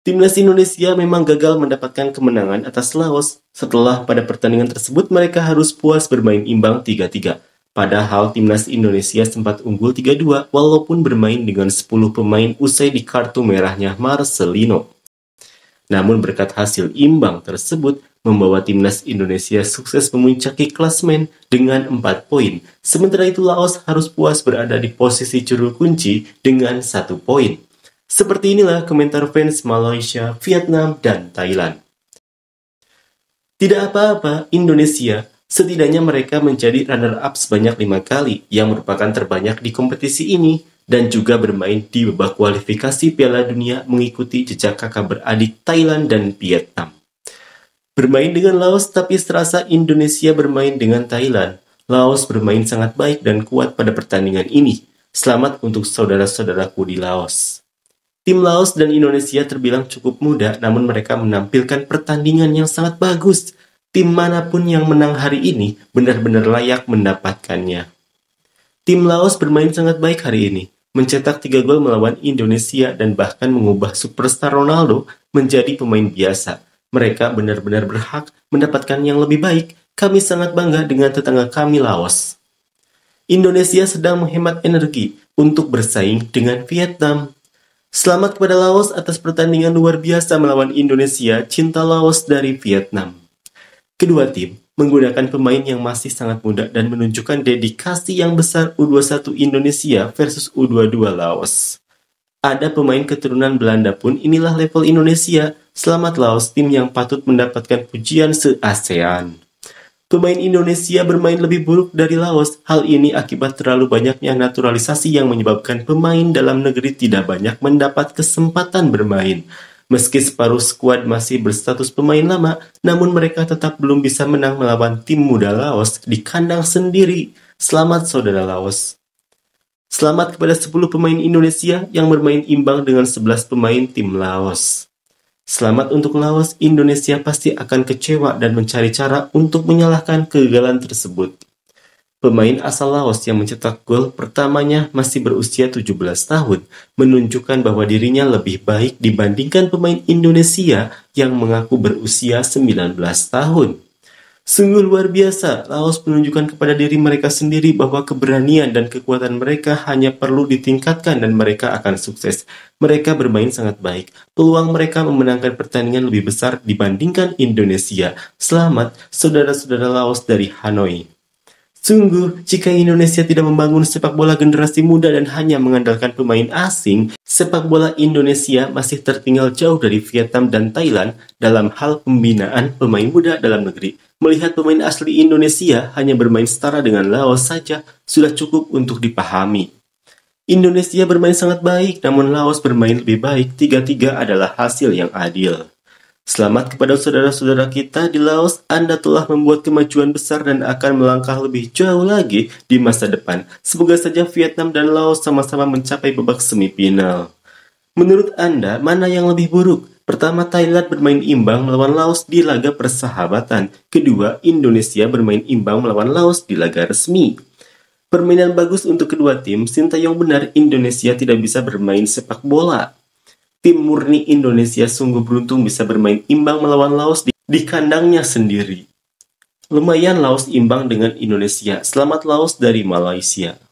Timnas Indonesia memang gagal mendapatkan kemenangan atas Laos setelah pada pertandingan tersebut mereka harus puas bermain imbang 3-3. Padahal timnas Indonesia sempat unggul 3-2 walaupun bermain dengan 10 pemain usai di kartu merahnya Marcelino. Namun berkat hasil imbang tersebut membawa timnas Indonesia sukses memuncaki klasmen dengan 4 poin. Sementara itu Laos harus puas berada di posisi juru kunci dengan 1 poin. Seperti inilah komentar fans Malaysia, Vietnam, dan Thailand. Tidak apa-apa, Indonesia setidaknya mereka menjadi runner-up sebanyak lima kali yang merupakan terbanyak di kompetisi ini dan juga bermain di babak kualifikasi Piala Dunia mengikuti jejak kakak beradik Thailand dan Vietnam. Bermain dengan Laos tapi terasa Indonesia bermain dengan Thailand. Laos bermain sangat baik dan kuat pada pertandingan ini. Selamat untuk saudara-saudaraku di Laos. Tim Laos dan Indonesia terbilang cukup muda, namun mereka menampilkan pertandingan yang sangat bagus. Tim manapun yang menang hari ini benar-benar layak mendapatkannya. Tim Laos bermain sangat baik hari ini, mencetak 3 gol melawan Indonesia dan bahkan mengubah superstar Ronaldo menjadi pemain biasa. Mereka benar-benar berhak mendapatkan yang lebih baik. Kami sangat bangga dengan tetangga kami Laos. Indonesia sedang menghemat energi untuk bersaing dengan Vietnam Selamat kepada Laos atas pertandingan luar biasa melawan Indonesia, cinta Laos dari Vietnam. Kedua tim menggunakan pemain yang masih sangat muda dan menunjukkan dedikasi yang besar U21 Indonesia versus U22 Laos. Ada pemain keturunan Belanda pun inilah level Indonesia, selamat Laos tim yang patut mendapatkan pujian se-ASEAN. Pemain Indonesia bermain lebih buruk dari Laos. Hal ini akibat terlalu banyaknya naturalisasi yang menyebabkan pemain dalam negeri tidak banyak mendapat kesempatan bermain. Meski separuh skuad masih berstatus pemain lama, namun mereka tetap belum bisa menang melawan tim muda Laos di kandang sendiri. Selamat saudara Laos. Selamat kepada 10 pemain Indonesia yang bermain imbang dengan 11 pemain tim Laos. Selamat untuk Laos, Indonesia pasti akan kecewa dan mencari cara untuk menyalahkan kegagalan tersebut. Pemain asal Laos yang mencetak gol pertamanya masih berusia 17 tahun, menunjukkan bahwa dirinya lebih baik dibandingkan pemain Indonesia yang mengaku berusia 19 tahun. Sungguh luar biasa, Laos menunjukkan kepada diri mereka sendiri bahwa keberanian dan kekuatan mereka hanya perlu ditingkatkan dan mereka akan sukses. Mereka bermain sangat baik. Peluang mereka memenangkan pertandingan lebih besar dibandingkan Indonesia. Selamat, saudara-saudara Laos dari Hanoi. Sungguh, jika Indonesia tidak membangun sepak bola generasi muda dan hanya mengandalkan pemain asing, sepak bola Indonesia masih tertinggal jauh dari Vietnam dan Thailand dalam hal pembinaan pemain muda dalam negeri. Melihat pemain asli Indonesia hanya bermain setara dengan Laos saja sudah cukup untuk dipahami. Indonesia bermain sangat baik, namun Laos bermain lebih baik. Tiga-tiga adalah hasil yang adil. Selamat kepada saudara-saudara kita di Laos, Anda telah membuat kemajuan besar dan akan melangkah lebih jauh lagi di masa depan. Semoga saja Vietnam dan Laos sama-sama mencapai babak semifinal. Menurut Anda, mana yang lebih buruk? Pertama, Thailand bermain imbang melawan Laos di laga persahabatan. Kedua, Indonesia bermain imbang melawan Laos di laga resmi. Permainan bagus untuk kedua tim, Sintayong benar Indonesia tidak bisa bermain sepak bola. Tim murni Indonesia sungguh beruntung bisa bermain imbang melawan Laos di, di kandangnya sendiri. Lumayan Laos imbang dengan Indonesia. Selamat Laos dari Malaysia.